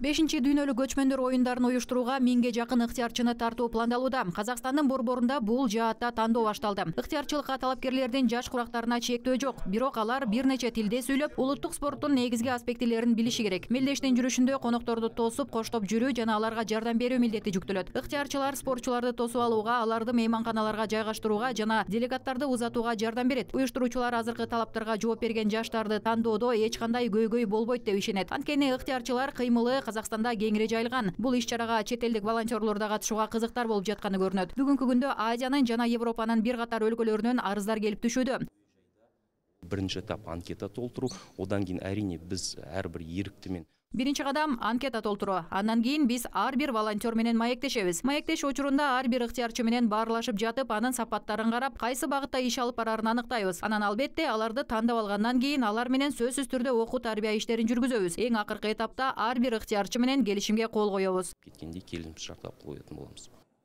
бешинчи дүйнөлүк көчмөндөр оюндарын уюштурууга миңге жакын ыктыярчыны тартуу пландалууда казакстандын борборунда бул жаатта тандоо башталды ыктыярчылыкка талапкерлердин жаш курактарына чектөө жок бирок алар бир нече тилде сүйлөп улуттук спорттун негизги аспектилерин билиши керек мелдештин жүрүшүндө конокторду тосуп коштоп жүрүү жана аларга жардам берүү милдети жүктөлөт ыктыярчылар спортчуларды тосуп алууга аларды мейманканаларга жайгаштырууга жана делегаттарды узатууга жардам берет уюштуруучулар азыркы талаптарга жооп берген жаштарды тандоодо эч кандай көйгөй болбойт деп ишенет анткени ыктыярчылар кыймылы Қазақстанда кеңири жайылған. Бұл іс шараға шетелдік волонтерлер де қатысуға қызықтар болып жатқаны жатканы Бүгінгі күнде күндө азиянын жана европанын бир катар арыздар келіп түшүүдө бірінші этап анкета толтыру одан кейін әрине біз әрбір еріктімен биринчи кадам анкета толтуруу андан кийин биз ар бир волонтер менен маектешебиз маектешүү учурунда ар бир ыктыярчы менен баарлашып жатып анын сапаттарын карап кайсы багытта иш алып барарын аныктайбыз анан албетте аларды тандап алгандан кийин алар менен сөзсүз түрдө окуу тарбия иштерин жүргүзөбүз эң акыркы этапта ар бир ыктыярчы менен келишимге кол коебуз кеткенде кол коетун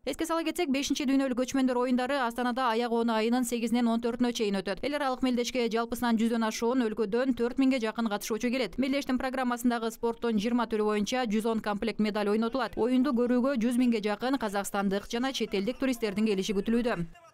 эске сала кетсек бешинчи дүйнөлүк көчмөндөр оюндары астанада аяк оону айынын сегизинен он төртүнө чейин өтөт эл аралык мелдешке жалпысынан жүздөн ашуун өлкөдөн төрт миңге жакын катышуучу келет мелдештин программасындагы спорттун жыйырма түрү боюнча жүз он комплект медаль ойнотулат оюнду көрүүгө жүз миңге жакын казакстандык жана чет элдик туристтердин келиши күтүлүүдө